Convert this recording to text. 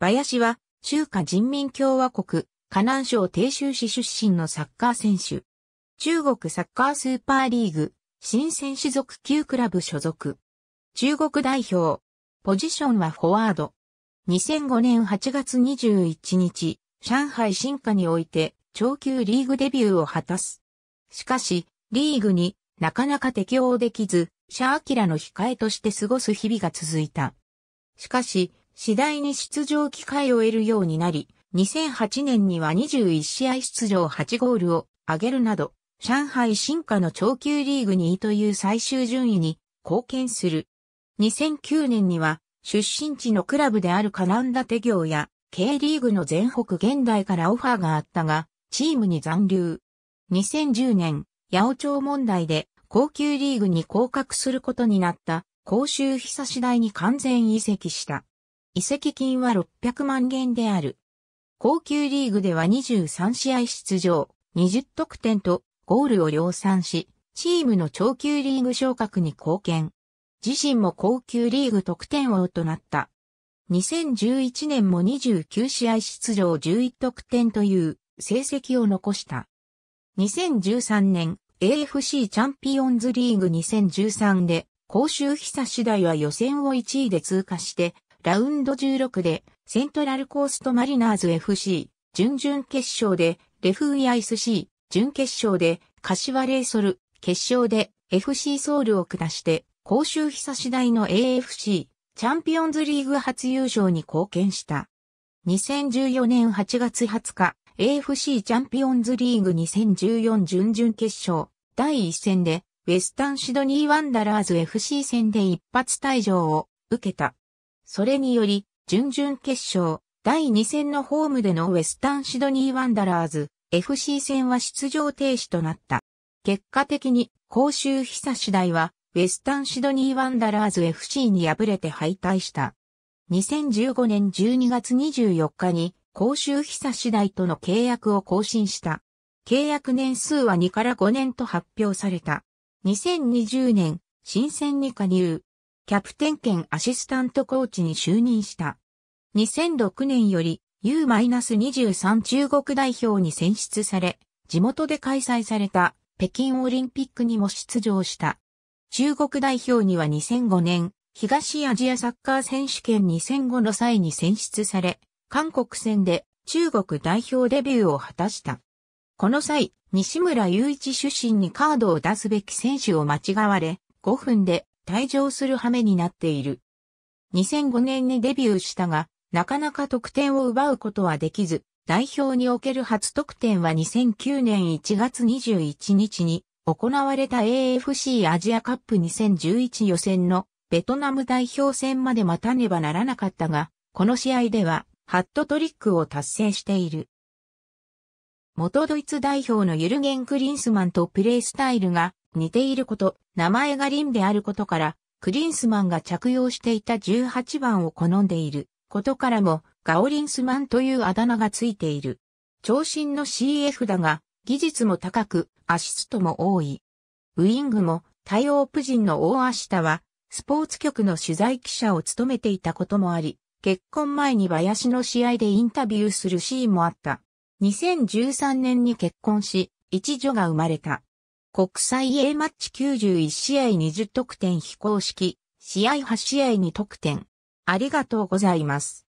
林は、中華人民共和国、河南省鄭州市出身のサッカー選手。中国サッカースーパーリーグ、新選手属級クラブ所属。中国代表。ポジションはフォワード。2005年8月21日、上海新化において、超級リーグデビューを果たす。しかし、リーグになかなか適応できず、シャーキラの控えとして過ごす日々が続いた。しかし、次第に出場機会を得るようになり、2008年には21試合出場8ゴールを挙げるなど、上海進化の超級リーグ2位という最終順位に貢献する。2009年には出身地のクラブであるカナンダ手業や K リーグの全北現代からオファーがあったが、チームに残留。2010年、八百長問題で高級リーグに降格することになった、甲州久次第に完全移籍した。移籍金は600万元である。高級リーグでは23試合出場、20得点とゴールを量産し、チームの超級リーグ昇格に貢献。自身も高級リーグ得点王となった。2011年も29試合出場11得点という成績を残した。2013年 AFC チャンピオンズリーグ2013で公衆久次第は予選を1位で通過してラウンド16でセントラルコーストマリナーズ FC、準々決勝でレフーイア SC、準決勝で柏レイソル、決勝で FC ソウルを下して公衆久し大の AFC、チャンピオンズリーグ初優勝に貢献した。2014年8月20日、AFC チャンピオンズリーグ2014準々決勝、第1戦で、ウェスタンシドニーワンダラーズ FC 戦で一発退場を受けた。それにより、準々決勝、第2戦のホームでのウェスタンシドニーワンダラーズ、FC 戦は出場停止となった。結果的に、公衆久次第は、ウェスタンシドニーワンダラーズ FC に敗れて敗退した。2015年12月24日に、公衆久次第との契約を更新した。契約年数は2から5年と発表された。2020年、新鮮に加入。キャプテン兼アシスタントコーチに就任した。2006年より U-23 中国代表に選出され、地元で開催された北京オリンピックにも出場した。中国代表には2005年、東アジアサッカー選手権2005の際に選出され、韓国戦で中国代表デビューを果たした。この際、西村雄一出身にカードを出すべき選手を間違われ、5分で退場する羽目になっている。2005年にデビューしたが、なかなか得点を奪うことはできず、代表における初得点は2009年1月21日に行われた AFC アジアカップ2011予選のベトナム代表戦まで待たねばならなかったが、この試合ではハットトリックを達成している。元ドイツ代表のユルゲン・クリンスマンとプレースタイルが似ていること、名前がリンであることから、クリンスマンが着用していた18番を好んでいることからも、ガオリンスマンというあだ名がついている。長身の CF だが、技術も高く、アシストも多い。ウィングも、タイオープ人の大明日は、スポーツ局の取材記者を務めていたこともあり、結婚前に林の試合でインタビューするシーンもあった。2013年に結婚し、一女が生まれた。国際 A マッチ91試合20得点非公式、試合8試合2得点。ありがとうございます。